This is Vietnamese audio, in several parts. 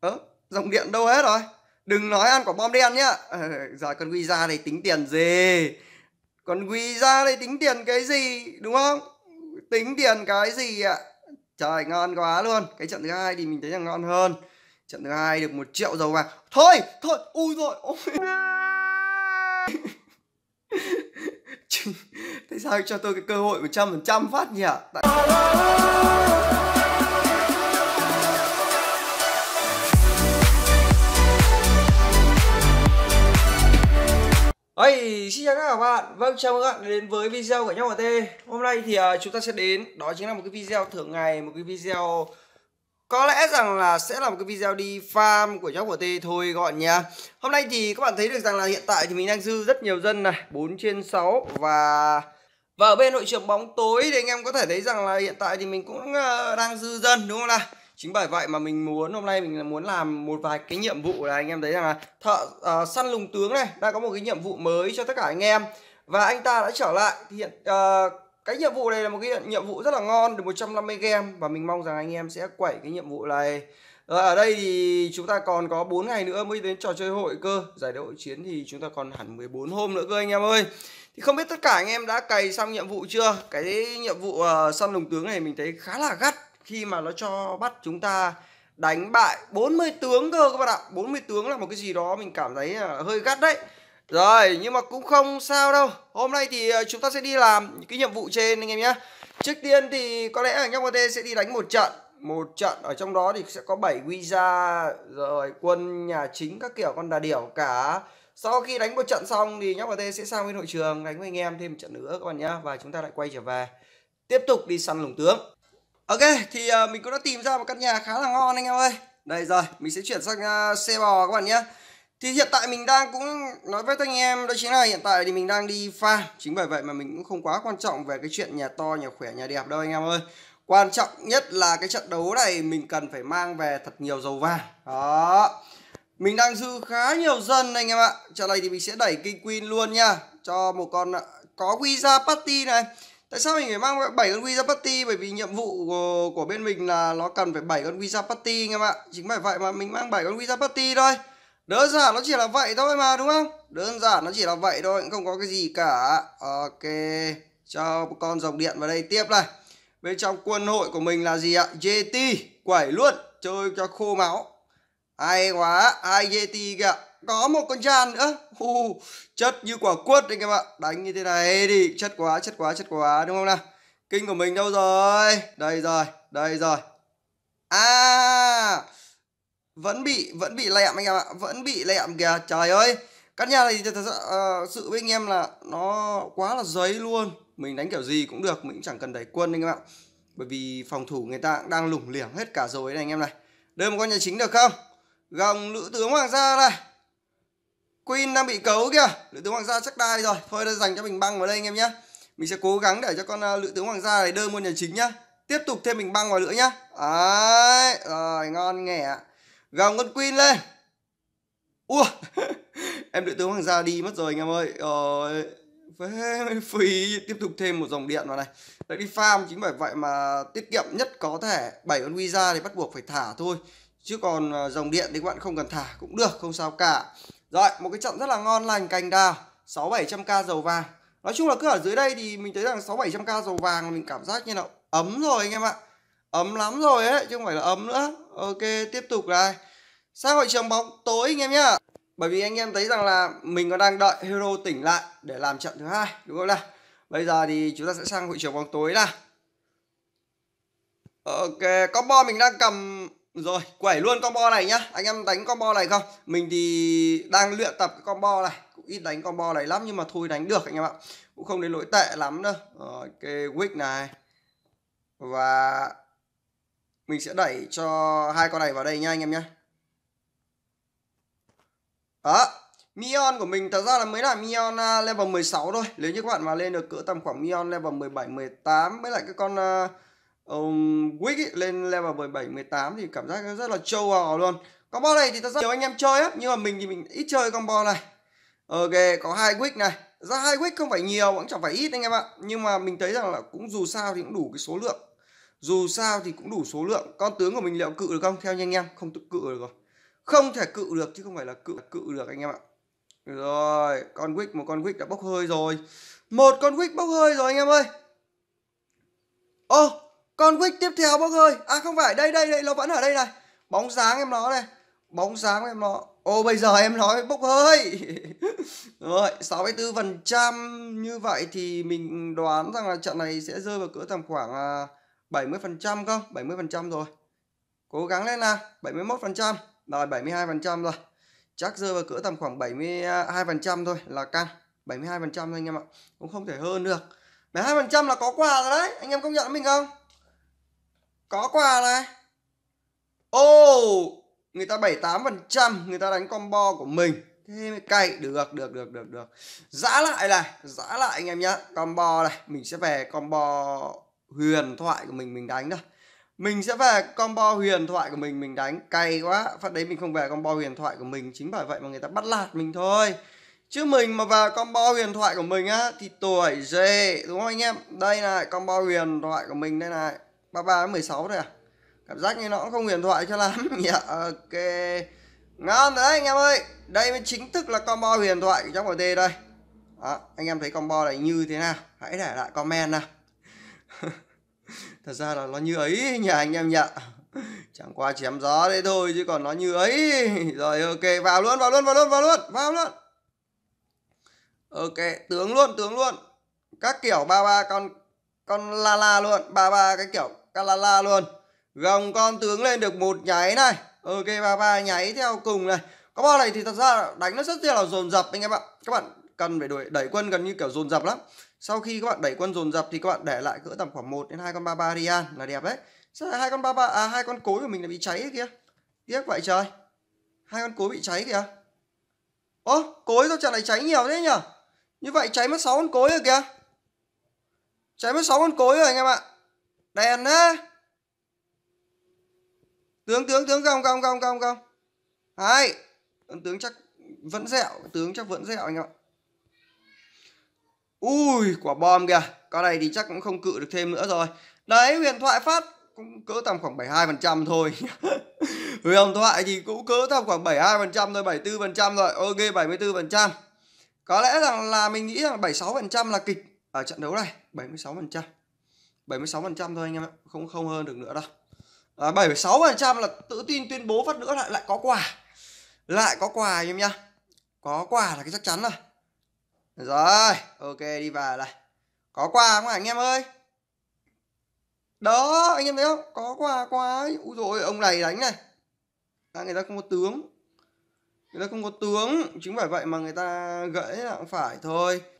ớ dòng điện đâu hết rồi đừng nói ăn quả bom đen nhá ờ, rồi con quy ra đây tính tiền gì còn quy ra đây tính tiền cái gì đúng không tính tiền cái gì ạ trời ngon quá luôn cái trận thứ hai thì mình thấy là ngon hơn trận thứ hai được một triệu dầu vàng thôi thôi ui rồi ôi tại sao cho tôi cái cơ hội một trăm trăm phát nhỉ Tại... chào các bạn Vâng chào mừng các bạn đến với video của nhau và T Hôm nay thì uh, chúng ta sẽ đến Đó chính là một cái video thường ngày Một cái video Có lẽ rằng là sẽ là một cái video đi farm của nhóc của T thôi các bạn nha Hôm nay thì các bạn thấy được rằng là hiện tại thì mình đang dư rất nhiều dân này 4 trên 6 Và và ở bên hội trường bóng tối thì anh em có thể thấy rằng là hiện tại thì mình cũng uh, đang dư dân đúng không nào chính bởi vậy mà mình muốn hôm nay mình muốn làm một vài cái nhiệm vụ là anh em thấy rằng là thợ uh, săn lùng tướng này đã có một cái nhiệm vụ mới cho tất cả anh em và anh ta đã trở lại thì hiện uh, cái nhiệm vụ này là một cái nhiệm vụ rất là ngon được 150 game và mình mong rằng anh em sẽ quẩy cái nhiệm vụ này rồi ở đây thì chúng ta còn có 4 ngày nữa mới đến trò chơi hội cơ Giải đấu chiến thì chúng ta còn hẳn 14 hôm nữa cơ anh em ơi Thì không biết tất cả anh em đã cày xong nhiệm vụ chưa Cái nhiệm vụ uh, săn lùng tướng này mình thấy khá là gắt khi mà nó cho bắt chúng ta đánh bại 40 tướng cơ các bạn ạ 40 tướng là một cái gì đó mình cảm thấy hơi gắt đấy rồi nhưng mà cũng không sao đâu Hôm nay thì ờ, chúng ta sẽ đi làm những cái nhiệm vụ trên anh em nhé Trước tiên thì có lẽ anh Nhóc T sẽ đi đánh một trận Một trận ở trong đó thì sẽ có 7 visa Rồi quân nhà chính các kiểu con đà điểu cả Sau khi đánh một trận xong thì Nhóc T sẽ sang bên hội trường đánh với anh em thêm một trận nữa các bạn nhé Và chúng ta lại quay trở về Tiếp tục đi săn lùng tướng Ok, thì ờ, mình cũng đã tìm ra một căn nhà khá là ngon anh em ơi Đây rồi, mình sẽ chuyển sang ờ, xe bò các bạn nhé Thì hiện tại mình đang cũng nói với anh em đó chính là hiện tại thì mình đang đi pha, Chính bởi vậy mà mình cũng không quá quan trọng về cái chuyện nhà to, nhà khỏe, nhà đẹp đâu anh em ơi Quan trọng nhất là cái trận đấu này mình cần phải mang về thật nhiều dầu vàng Đó Mình đang dư khá nhiều dân anh em ạ Trận này thì mình sẽ đẩy kinh queen luôn nha Cho một con ờ, có visa party này Tại sao mình phải mang 7 con visa Wizapati? Bởi vì nhiệm vụ của, của bên mình là nó cần phải 7 con Wizapati anh em ạ. Chính bởi vậy mà mình mang 7 con visa Wizapati thôi. Đơn giản nó chỉ là vậy thôi mà đúng không? Đơn giản nó chỉ là vậy thôi, không có cái gì cả. Ok, cho con dòng điện vào đây tiếp này. Bên trong quân hội của mình là gì ạ? JT, quẩy luôn, chơi cho khô máu. Hay quá, hai JT kìa có một con tràn nữa uh, chất như quả quất đấy các bạn đánh như thế này đi chất quá chất quá chất quá đúng không nào kinh của mình đâu rồi đây rồi đây rồi à vẫn bị vẫn bị lẹm anh em ạ vẫn bị lẹm kìa trời ơi căn nhà này thật sự, uh, ờ, sự với anh em là nó quá là giấy luôn mình đánh kiểu gì cũng được mình chẳng cần đẩy quân anh em ạ bởi vì phòng thủ người ta cũng đang lủng liểng hết cả rồi này anh em này đây một con nhà chính được không gồng nữ tướng hoàng gia này Queen đang bị cấu kìa Lữ tướng hoàng gia chắc đai rồi Thôi dành cho mình băng vào đây anh em nhé Mình sẽ cố gắng để cho con à, lữ tướng hoàng gia này đơn ngôi nhà chính nhá Tiếp tục thêm mình băng vào nữa nhá Đấy Rồi ngon nghẻ Gồng con Queen lên Ua Em lữ tướng hoàng gia đi mất rồi anh em ơi Rồi phí tiếp tục thêm một dòng điện vào này Đấy đi farm chính bởi vậy mà tiết kiệm nhất có thể 7 con Ouija thì bắt buộc phải thả thôi chứ còn ờ, dòng điện thì các bạn không cần thả cũng được không sao cả rồi một cái trận rất là ngon lành cành đào sáu bảy trăm k dầu vàng nói chung là cứ ở dưới đây thì mình thấy rằng sáu bảy trăm k dầu vàng mình cảm giác như là ấm rồi anh em ạ ấm lắm rồi ấy chứ không phải là ấm nữa ok tiếp tục này sang hội trường bóng tối anh em nhá bởi vì anh em thấy rằng là mình còn đang đợi hero tỉnh lại để làm trận thứ hai đúng không nào bây giờ thì chúng ta sẽ sang hội trường bóng tối nào ok combo mình đang cầm rồi, quẩy luôn combo này nhá. Anh em đánh combo này không? Mình thì đang luyện tập cái combo này, cũng ít đánh combo này lắm nhưng mà thôi đánh được anh em ạ. Cũng không đến lỗi tệ lắm đâu. Rồi, cái wick này. Và mình sẽ đẩy cho hai con này vào đây nha anh em nhá. Đó, Mion của mình thật ra là mới là Mion à, level 16 thôi. Nếu như các bạn mà lên được cỡ tầm khoảng Mion level 17, 18 với lại cái con uh, um, Wick ý, lên level 17, 18 thì cảm giác rất là trâu hò luôn Combo này thì thật ra nhiều anh em chơi á Nhưng mà mình thì mình ít chơi combo này Ok, có hai Wick này Ra hai Wick không phải nhiều, cũng chẳng phải ít anh em ạ Nhưng mà mình thấy rằng là cũng dù sao thì cũng đủ cái số lượng Dù sao thì cũng đủ số lượng Con tướng của mình liệu cự được không? Theo như anh em, không tự cự được rồi Không thể cự được chứ không phải là cự cự được anh em ạ Rồi, con quick một con quick đã bốc hơi rồi Một con quick bốc hơi rồi anh em ơi Ô, oh, con Wick tiếp theo bốc hơi. À không phải, đây đây đây nó vẫn ở đây này. Bóng dáng em nó này. Bóng dáng em nó. Ô bây giờ em nói bốc hơi. Rồi, 64% như vậy thì mình đoán rằng là trận này sẽ rơi vào cỡ tầm khoảng 70% không? 70% rồi. Cố gắng lên nào, 71%, rồi 72% rồi. Chắc rơi vào cỡ tầm khoảng 72% thôi là căng. 72% thôi anh em ạ. Cũng không thể hơn được. 72% là có quà rồi đấy, anh em công nhận mình không? Có quà này. Ô, oh, người ta 78%, người ta đánh combo của mình. Thế mới cay, được, được, được, được, được. Giã lại này, giã lại anh em nhá. Combo này, mình sẽ về combo huyền thoại của mình mình đánh đó, Mình sẽ về combo huyền thoại của mình mình đánh cay quá. Phát đấy mình không về combo huyền thoại của mình, chính bởi vậy mà người ta bắt lạt mình thôi. Chứ mình mà vào combo huyền thoại của mình á thì tuổi dê đúng không anh em? Đây này, combo huyền thoại của mình đây này. 33 16 thôi à cảm giác như nó cũng không huyền thoại cho lắm dạ ok ngon đấy anh em ơi đây mới chính thức là combo huyền thoại của trong mt đây đó, anh em thấy combo này như thế nào hãy để lại comment nào thật ra là nó như ấy nhà anh em nhạ chẳng qua chém gió đấy thôi chứ còn nó như ấy rồi ok vào luôn vào luôn vào luôn vào luôn vào luôn ok tướng luôn tướng luôn các kiểu ba ba con con la la luôn ba ba cái kiểu Calala luôn gồng con tướng lên được một nháy này ok ba ba nháy theo cùng này có bao này thì thật ra đánh nó rất là dồn dập anh em ạ các bạn cần phải đuổi đẩy quân gần như kiểu dồn dập lắm sau khi các bạn đẩy quân dồn dập thì các bạn để lại cỡ tầm khoảng 1 đến hai con ba ba rian là đẹp đấy sao hai con ba ba à hai con cối của mình đã bị cháy kia tiếc vậy trời hai con cối bị cháy kìa ô cối sao trận này cháy nhiều thế nhở như vậy cháy mất 6 con cối rồi kìa cháy mất 6 con cối rồi anh em ạ đèn á tướng tướng tướng không không không không không hai tướng chắc vẫn dẹo tướng chắc vẫn dẹo anh ạ ui quả bom kìa con này thì chắc cũng không cự được thêm nữa rồi đấy huyền thoại phát cũng cỡ tầm khoảng 72% thôi huyền thoại thì cũng cỡ tầm khoảng 72% thôi 74% rồi ok 74% có lẽ rằng là mình nghĩ rằng 76% là kịch ở trận đấu này 76% 76% thôi anh em ạ không không hơn được nữa đâu à, 76% là tự tin tuyên bố phát nữa lại lại có quà lại có quà anh em nhá có quà là cái chắc chắn rồi rồi ok đi vào này có quà không anh em ơi đó anh em thấy không có quà quá ui rồi ông này đánh này à, người ta không có tướng người ta không có tướng chính bởi vậy mà người ta gãy là cũng phải thôi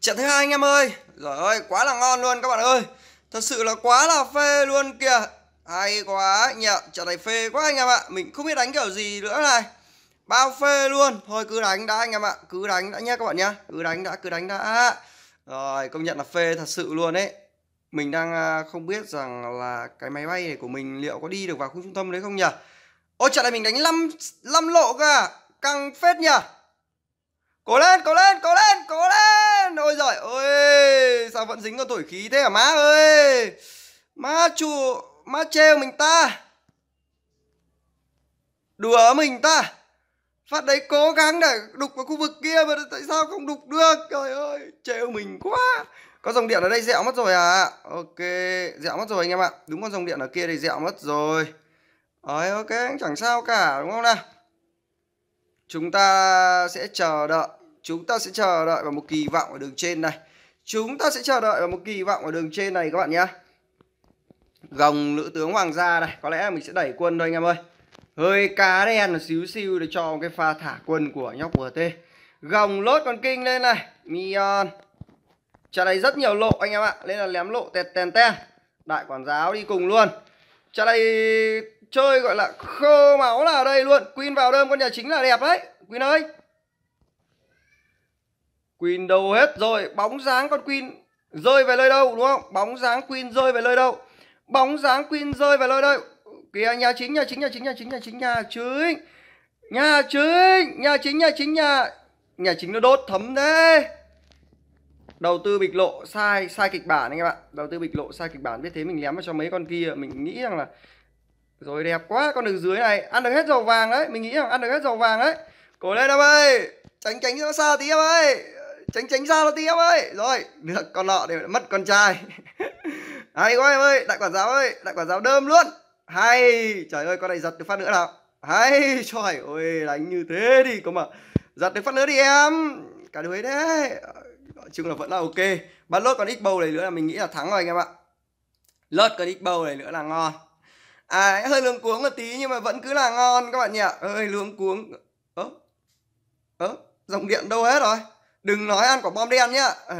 trận thứ hai anh em ơi rồi ơi quá là ngon luôn các bạn ơi thật sự là quá là phê luôn kìa hay quá anh trận này phê quá anh em ạ mình không biết đánh kiểu gì nữa này bao phê luôn thôi cứ đánh đã anh em ạ cứ đánh đã nhé các bạn nhá cứ đánh đã cứ đánh đã rồi công nhận là phê thật sự luôn đấy mình đang à, không biết rằng là cái máy bay này của mình liệu có đi được vào khu trung tâm đấy không nhỉ ôi trận này mình đánh 5 5 lộ cơ à căng phết nhỉ Cố lên, cố lên, cố lên, cố lên Ôi giời ơi Sao vẫn dính vào tuổi khí thế hả má ơi Má chù Má treo mình ta Đùa mình ta Phát đấy cố gắng để đục vào khu vực kia Mà tại sao không đục được Trời ơi, treo mình quá Có dòng điện ở đây dẹo mất rồi à Ok, dẹo mất rồi anh em ạ Đúng con dòng điện ở kia thì dẹo mất rồi Đấy, ok, chẳng sao cả đúng không nào Chúng ta sẽ chờ đợi chúng ta sẽ chờ đợi vào một kỳ vọng ở đường trên này chúng ta sẽ chờ đợi vào một kỳ vọng ở đường trên này các bạn nhé gồng nữ tướng hoàng gia này có lẽ mình sẽ đẩy quân thôi anh em ơi hơi cá đen một xíu xíu để cho cái pha thả quân của nhóc tê. gồng lốt con kinh lên này mion trận này rất nhiều lộ anh em ạ nên là lém lộ tẹt tèn ten đại quản giáo đi cùng luôn trận này chơi gọi là khô máu là ở đây luôn queen vào đơm con nhà chính là đẹp đấy queen ơi Queen đâu hết rồi Bóng dáng con Queen rơi về nơi đâu đúng không Bóng dáng Queen rơi về nơi đâu Bóng dáng Queen rơi về nơi đâu Kìa nhà chính nhà chính nhà chính nhà chính nhà chính nhà chính Nhà chính Nhà chính nhà chính nhà Nhà chính nó đốt thấm đấy Đầu tư bịch lộ sai sai kịch bản anh em ạ Đầu tư bịch lộ sai kịch bản Biết thế mình lém vào cho mấy con kia Mình nghĩ rằng là Rồi đẹp quá con đường dưới này Ăn được hết dầu vàng đấy Mình nghĩ rằng ăn được hết dầu vàng đấy Cổ lên em ơi Tránh tránh nó xa tí em ơi tránh tránh ra nó tí em ơi rồi được con nọ để mất con trai hay quá em ơi đại quản giáo ơi đại quản giáo đơm luôn hay trời ơi con này giật được phát nữa nào hay trời ơi đánh như thế đi có mà giật được phát nữa đi em cả đuối đấy nói chung là vẫn là ok bắn lốt còn ít bầu này nữa là mình nghĩ là thắng rồi anh em ạ lốt còn ít bầu này nữa là ngon à hơi lướng cuống một tí nhưng mà vẫn cứ là ngon các bạn nhỉ ơi lướng cuống ớ ớ dòng điện đâu hết rồi đừng nói ăn quả bom đen nhá ờ,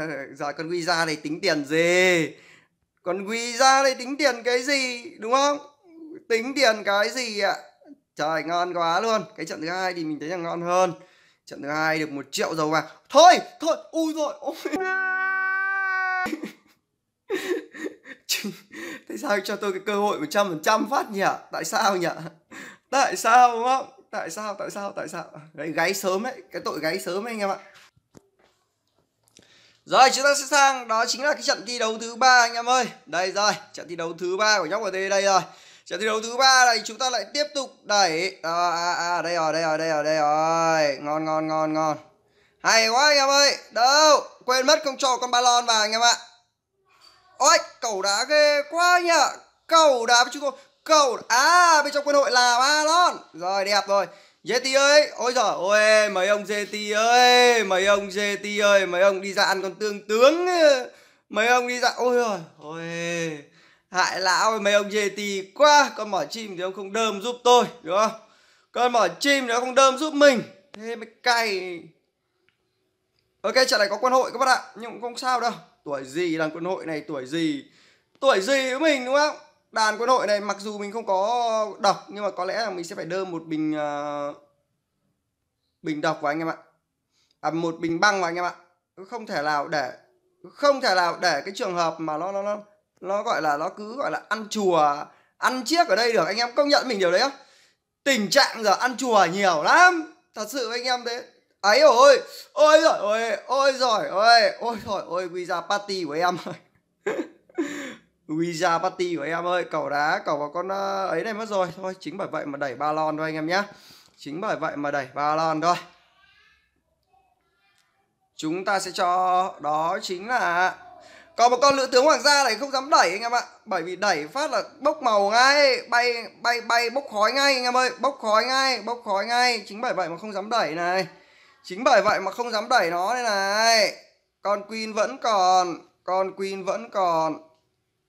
con quy ra đây tính tiền gì Con quy ra đây tính tiền cái gì đúng không tính tiền cái gì ạ trời ngon quá luôn cái trận thứ hai thì mình thấy là ngon hơn trận thứ hai được một triệu dầu vàng thôi thôi ui rồi tại sao cho tôi cái cơ hội một trăm phần trăm phát nhỉ tại sao nhỉ tại sao đúng không tại sao tại sao tại sao đấy gáy sớm ấy, cái tội gáy sớm ấy, anh em ạ rồi chúng ta sẽ sang đó chính là cái trận thi đấu thứ ba anh em ơi. Đây rồi, trận thi đấu thứ ba của nhóc ở đây đây rồi. Trận thi đấu thứ ba này chúng ta lại tiếp tục đẩy. À, à, à, đây rồi, đây rồi, đây rồi, đây rồi. Ngon ngon ngon ngon. Hay quá anh em ơi. Đâu, quên mất không cho con balon vào anh em ạ. Ôi, cầu đá ghê quá nhỉ. Cầu đá với chúng tôi. Cầu à bên trong quân hội là balon Rồi đẹp rồi. JT ơi, ôi giời ôi mấy ông JT ơi, mấy ông JT ơi, mấy ông đi ra ăn con tương tướng. Mấy ông đi ra ôi giời ôi. Hại lão mấy ông JT quá, con mỏ chim thì ông không đơm giúp tôi, đúng không? Con mỏ chim nó không đơm giúp mình. Thế mới cay. Ok, trận này có quân hội các bạn ạ, nhưng cũng không sao đâu. Tuổi gì làm quân hội này, tuổi gì? Tuổi gì với mình đúng không? đàn quân hội này mặc dù mình không có đọc nhưng mà có lẽ là mình sẽ phải đơm một bình uh, bình độc của anh em ạ à một bình băng của anh em ạ không thể nào để không thể nào để cái trường hợp mà nó nó nó nó gọi là nó cứ gọi là ăn chùa ăn chiếc ở đây được anh em công nhận mình điều đấy không tình trạng giờ ăn chùa nhiều lắm thật sự anh em đấy ấy ôi ôi rồi ôi ôi rồi ôi ôi rồi ôi quy ra party của em rồi Luisa party của em ơi cậu đá cậu vào con ờ, ấy này mất rồi thôi chính bởi vậy mà đẩy ba lon thôi anh em nhé chính bởi vậy mà đẩy ba lon thôi chúng ta sẽ cho đó chính là còn một con lữ tướng hoàng gia này không dám đẩy anh em ạ bởi vì đẩy phát là bốc màu ngay bay bay bay bốc khói ngay anh em ơi bốc khói ngay bốc khói ngay chính bởi vậy mà không dám đẩy này chính bởi vậy mà không dám đẩy nó đây này con queen vẫn còn con queen vẫn còn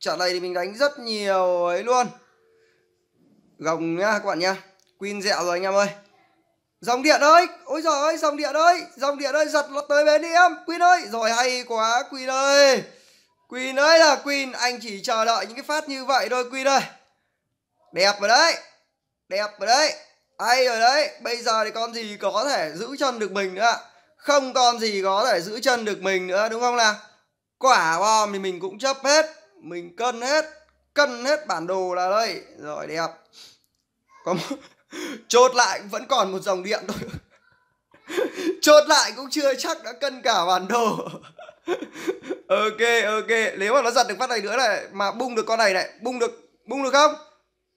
trận này thì mình đánh rất nhiều ấy luôn gồng nhá các bạn nhá queen dẹo rồi anh em ơi dòng điện ơi ôi giời ơi dòng điện ơi dòng điện ơi giật nó tới bên đi em queen ơi rồi hay quá queen ơi queen ơi là queen anh chỉ chờ đợi những cái phát như vậy thôi queen ơi đẹp rồi đấy đẹp rồi đấy hay rồi đấy bây giờ thì con gì có thể giữ chân được mình nữa không con gì có thể giữ chân được mình nữa đúng không nào quả bom thì mình cũng chấp hết mình cân hết cân hết bản đồ là đây rồi đẹp có một... chốt lại vẫn còn một dòng điện thôi chốt lại cũng chưa chắc đã cân cả bản đồ ok ok nếu mà nó giật được phát này nữa này mà bung được con này này bung được bung được không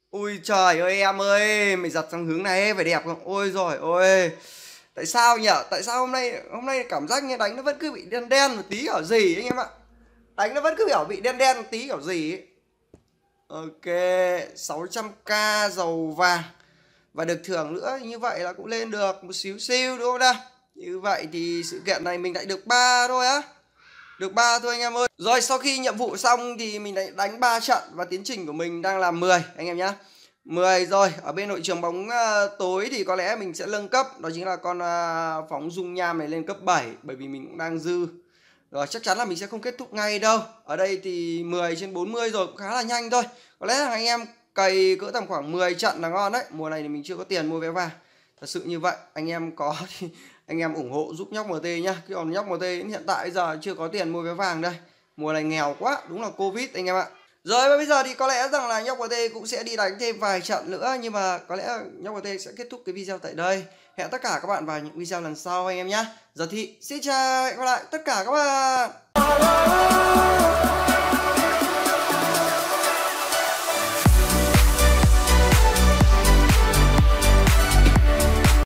ui trời ơi em ơi mày giật sang hướng này phải đẹp không ôi rồi ôi tại sao nhỉ tại sao hôm nay hôm nay cảm giác như đánh nó vẫn cứ bị đen đen một tí ở gì anh em ạ đánh nó vẫn cứ kiểu bị đen đen tí kiểu gì ấy. ok 600k dầu vàng và được thưởng nữa như vậy là cũng lên được một xíu xíu đúng không nào như vậy thì sự kiện này mình lại được ba thôi á được ba thôi anh em ơi rồi sau khi nhiệm vụ xong thì mình lại đánh ba trận và tiến trình của mình đang là 10 anh em nhá 10 rồi, ở bên đội trường bóng ờ, tối thì có lẽ mình sẽ nâng cấp Đó chính là con ờ, phóng dung nham này lên cấp 7 Bởi vì mình cũng đang dư rồi chắc chắn là mình sẽ không kết thúc ngay đâu Ở đây thì 10 trên 40 rồi cũng khá là nhanh thôi Có lẽ là anh em cày cỡ tầm khoảng 10 trận là ngon đấy Mùa này thì mình chưa có tiền mua vé vàng Thật sự như vậy anh em có thì anh em ủng hộ giúp nhóc MT nhá Cái còn nhóc MT hiện tại giờ chưa có tiền mua vé vàng đây Mùa này nghèo quá đúng là Covid anh em ạ rồi và bây giờ thì có lẽ rằng là Nhóc MT cũng sẽ đi đánh thêm vài trận nữa nhưng mà có lẽ Nhóc MT sẽ kết thúc cái video tại đây. Hẹn tất cả các bạn vào những video lần sau anh em nhé. Giờ thì xin chào và hẹn gặp lại tất cả các bạn.